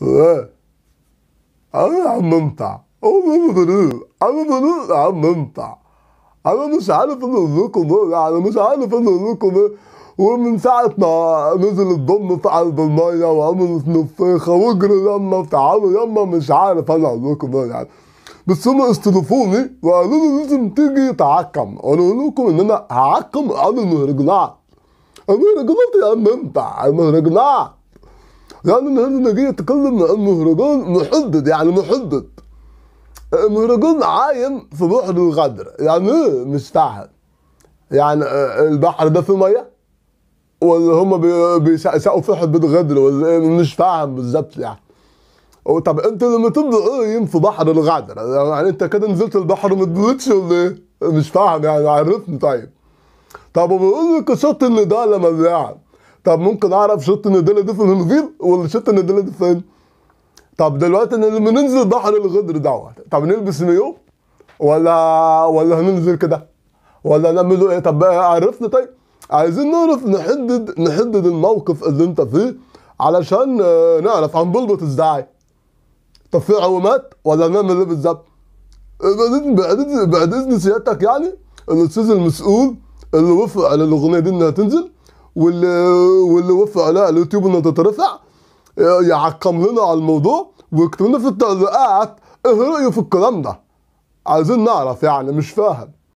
انا عم ننطع انا عم ننطع انا مش عارف انزلكم ايه انا مش عارف انزلكم ايه ومن ساعة ما نزل الضم في قلب المية وعملت نفيخة وجري يما في عمري مش عارف انا اقول لكم ايه يعني بس هم استلفوني وقالوا لي لازم تيجي تعكم اقول لكم ان انا هعكم انا مهرجانات المهرجانات يا ممتع المهرجانات يعني النهارده انا جاي اتكلم عن مهرجان محدد يعني محدد مهرجان عايم في بحر الغدر يعني ايه مستعهل يعني آه، البحر ده فيه ميه ولا هما بيسقسقوا في حبة غدر ولا إيه؟ مش فاهم بالظبط يعني طب انت لما تبدا ايه في بحر الغدر يعني انت كده نزلت البحر ما تبلتش ولا ايه؟ مش فاهم يعني عرفني طيب طب وبيقول لك صوت النضال لما لعب طب ممكن اعرف شط الندله دي في ولا شط الندله دي فين؟ طب دلوقتي لما ننزل بحر الغدر دوت طب نلبس ميو ولا ولا هننزل كده ولا نعمل ايه طب عرفنا طيب عايزين نعرف نحدد نحدد الموقف اللي انت فيه علشان آه، نعرف هنبلبط ازاي طب في عوامات ولا نعمل ايه بالظبط بعد اذن سيادتك يعني الاستاذ المسؤول اللي وفق على الاغنيه دي انها تنزل واللي واللي وفق عليها على اليوتيوب انها تترفع آه، يعقم لنا على الموضوع ويكتب لنا في التعليقات ايه رايه في الكلام ده عايزين نعرف يعني مش فاهم